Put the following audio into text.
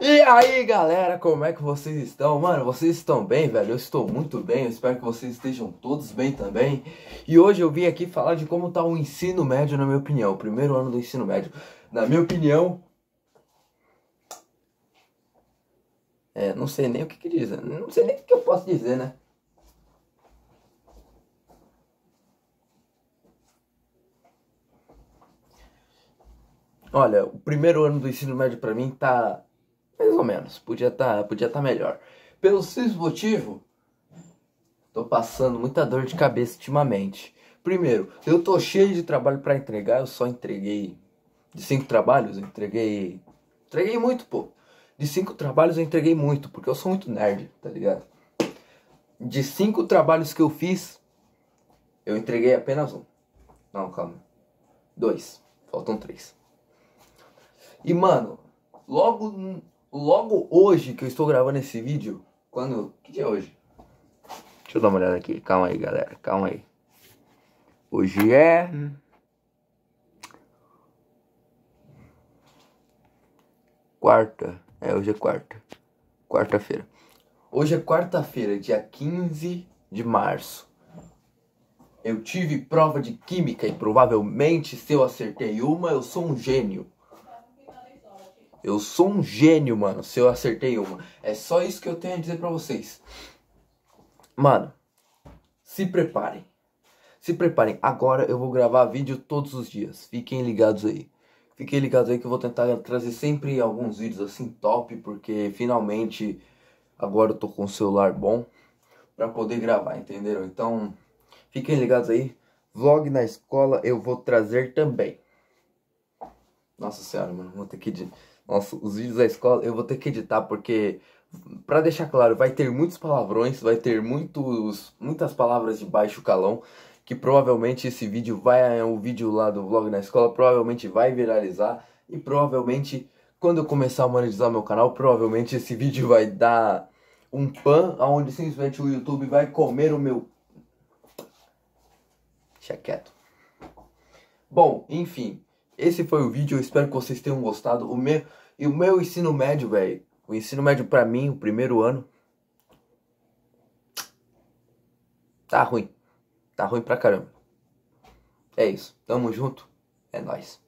E aí galera, como é que vocês estão? Mano, vocês estão bem, velho? Eu estou muito bem, eu espero que vocês estejam todos bem também. E hoje eu vim aqui falar de como tá o ensino médio, na minha opinião, o primeiro ano do ensino médio. Na minha opinião. É, não sei nem o que, que dizer, não sei nem o que eu posso dizer, né? Olha, o primeiro ano do ensino médio para mim tá mais ou menos, podia estar tá, podia tá melhor. Pelo simples motivo, tô passando muita dor de cabeça ultimamente. Primeiro, eu tô cheio de trabalho para entregar, eu só entreguei de cinco trabalhos, eu entreguei entreguei muito, pô. De cinco trabalhos eu entreguei muito, porque eu sou muito nerd, tá ligado? De cinco trabalhos que eu fiz, eu entreguei apenas um. Não, calma. Dois. Faltam três. E, mano, logo Logo hoje que eu estou gravando esse vídeo, quando. Que dia é hoje? Deixa eu dar uma olhada aqui. Calma aí, galera. Calma aí. Hoje é. Quarta. É, hoje é quarta. Quarta-feira. Hoje é quarta-feira, dia 15 de março. Eu tive prova de química e provavelmente se eu acertei uma, eu sou um gênio. Eu sou um gênio, mano, se eu acertei uma. É só isso que eu tenho a dizer para vocês. Mano, se preparem. Se preparem. Agora eu vou gravar vídeo todos os dias. Fiquem ligados aí. Fiquem ligados aí que eu vou tentar trazer sempre alguns vídeos assim top, porque finalmente agora eu tô com um celular bom para poder gravar, entenderam? Então, fiquem ligados aí. Vlog na escola eu vou trazer também. Nossa senhora, mano, vou ter que nossa, os vídeos da escola eu vou ter que editar porque para deixar claro, vai ter muitos palavrões, vai ter muitos muitas palavras de baixo calão, que provavelmente esse vídeo vai o é vídeo lá do vlog na escola provavelmente vai viralizar e provavelmente quando eu começar a monetizar meu canal, provavelmente esse vídeo vai dar um pan aonde simplesmente o YouTube vai comer o meu Deixa quieto. Bom, enfim, esse foi o vídeo, eu espero que vocês tenham gostado. O meu, e o meu ensino médio, velho. O ensino médio para mim, o primeiro ano. Tá ruim. Tá ruim pra caramba. É isso. Tamo junto. É nóis.